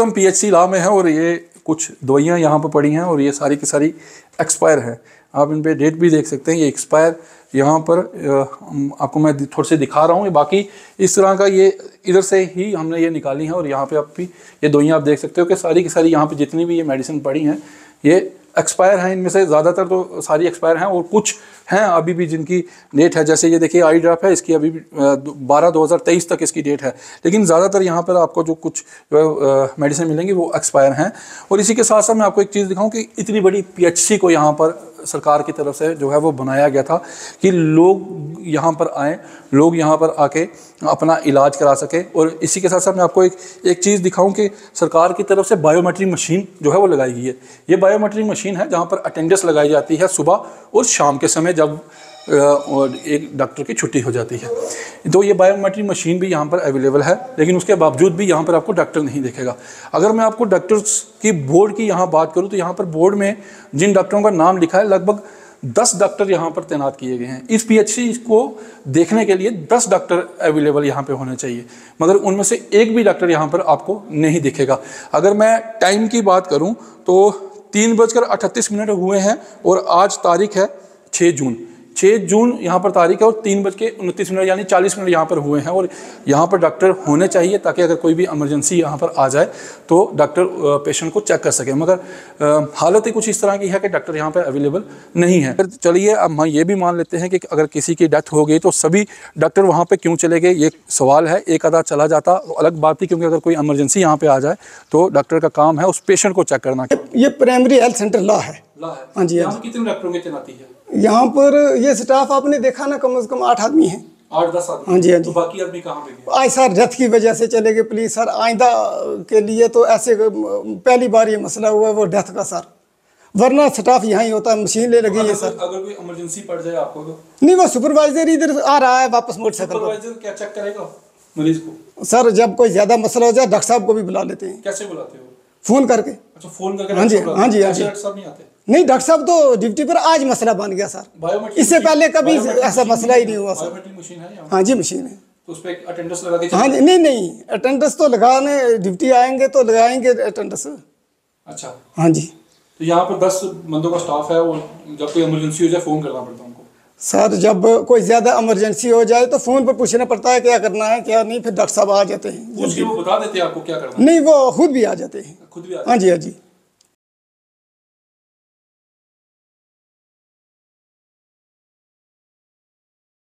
हम PHC law में हैं और ये कुछ दवाइयाँ यहाँ पर पड़ी हैं और ये सारी की सारी एक्सपायर हैं आप इन पर डेट भी देख सकते हैं ये एक्सपायर यहाँ पर आपको मैं थोड़े से दिखा रहा हूँ बाकी इस तरह का ये इधर से ही हमने ये निकाली है और यहाँ पे आप भी ये दवाइयाँ आप देख सकते हो कि सारी की सारी यहाँ पे जितनी भी ये मेडिसिन पड़ी हैं ये एक्सपायर हैं इनमें से ज़्यादातर तो सारी एक्सपायर हैं और कुछ हैं अभी भी जिनकी डेट है जैसे ये देखिए आई ड्राफ है इसकी अभी भी बारह दो हज़ार तेईस तक इसकी डेट है लेकिन ज़्यादातर यहाँ पर आपको जो कुछ जो है मेडिसिन मिलेंगी वो एक्सपायर हैं और इसी के साथ साथ मैं आपको एक चीज़ दिखाऊँ कि इतनी बड़ी पी को यहाँ पर सरकार की तरफ से जो है वो बनाया गया था कि लोग यहाँ पर आएँ लोग यहाँ पर आके अपना इलाज करा सकें और इसी के साथ साथ मैं आपको एक एक चीज़ दिखाऊं कि सरकार की तरफ से बायोमेट्रिक मशीन जो है वो लगाई गई है ये बायोमेट्रिक मशीन है जहाँ पर अटेंडेंस लगाई जाती है सुबह और शाम के समय जब और एक डॉक्टर की छुट्टी हो जाती है तो ये बायोमेट्रिक मशीन भी यहाँ पर अवेलेबल है लेकिन उसके बावजूद भी यहाँ पर आपको डॉक्टर नहीं देखेगा अगर मैं आपको डॉक्टर्स की बोर्ड की यहाँ बात करूँ तो यहाँ पर बोर्ड में जिन डॉक्टरों का नाम लिखा है लगभग दस डॉक्टर यहाँ पर तैनात किए गए हैं इस पीएचसी को देखने के लिए दस डॉक्टर अवेलेबल यहाँ पे होने चाहिए मगर उनमें से एक भी डॉक्टर यहाँ पर आपको नहीं दिखेगा अगर मैं टाइम की बात करूँ तो तीन बजकर अठतीस मिनट हुए हैं और आज तारीख है छः जून छः जून यहाँ पर तारीख है और तीन बज के उनतीस मिनट यानी चालीस मिनट यहाँ पर हुए हैं और यहाँ पर डॉक्टर होने चाहिए ताकि अगर कोई भी इमरजेंसी यहाँ पर आ जाए तो डॉक्टर पेशेंट को चेक कर सके मगर हालत ही कुछ इस तरह की है कि डॉक्टर यहाँ पर अवेलेबल नहीं है फिर चलिए अब हम ये भी मान लेते हैं कि अगर किसी की डेथ हो गई तो सभी डॉक्टर वहाँ पर क्यों चले गए ये सवाल है एक आधा चला जाता अलग बात थी क्योंकि अगर कोई इमरजेंसी यहाँ पर आ जाए तो डॉक्टर का काम है उस पेशेंट को चेक करना ये प्राइमरी हेल्थ सेंटर ला है हाँ जी हाँ कितने डॉक्टरों की तैनाती है यहाँ पर ये स्टाफ आपने देखा ना कम से कम आठ आदमी है आठ दस आदमी हाँ जी हाँ जी तो बाकी आदमी कहाँ आए सर रथ की वजह से चले गए प्लीज सर आइंदा के लिए तो ऐसे पहली बार ये मसला हुआ है वो डेथ का सर वरना स्टाफ यहाँ ही होता है मशीन ले लगी है सर अगर कोई इमरजेंसी पड़ जाए आपको तो नहीं वो सुपरवाइजर इधर आ रहा है वापस मोटरसाइकिल क्या चेक करेगा मरीज को सर जब कोई ज्यादा मसला हो जाए डॉक्टर साहब को भी बुला लेते हैं कैसे बुलाते हो फोन करके अच्छा फोन करके हाँ जी हाँ जी हाँ जी डॉक्टर साहब नहीं आते नहीं डॉक्टर साहब तो ड्यूटी पर आज मसला बन गया सर इससे पहले कभी ऐसा मसला ही नहीं हुआ सर हाँ जी मशीन है तो उस हाँ नहीं नहीं अटेंडेंस तो लगाने ड्यूटी आएंगे तो लगाएंगे अटेंडेंस अच्छा हाँ जी तो यहाँ पर दस बंदों का स्टाफ है और जब कोई इमरजेंसी हो जाए फ़ोन करना पड़ता है उनको सर जब कोई ज़्यादा इमरजेंसी हो जाए तो फ़ोन पर पूछना पड़ता है क्या करना है क्या नहीं फिर डॉक्टर साहब आ जाते हैं वो बता देते हैं आपको क्या करना नहीं वो खुद भी आ जाते हैं खुद भी हाँ जी हाँ जी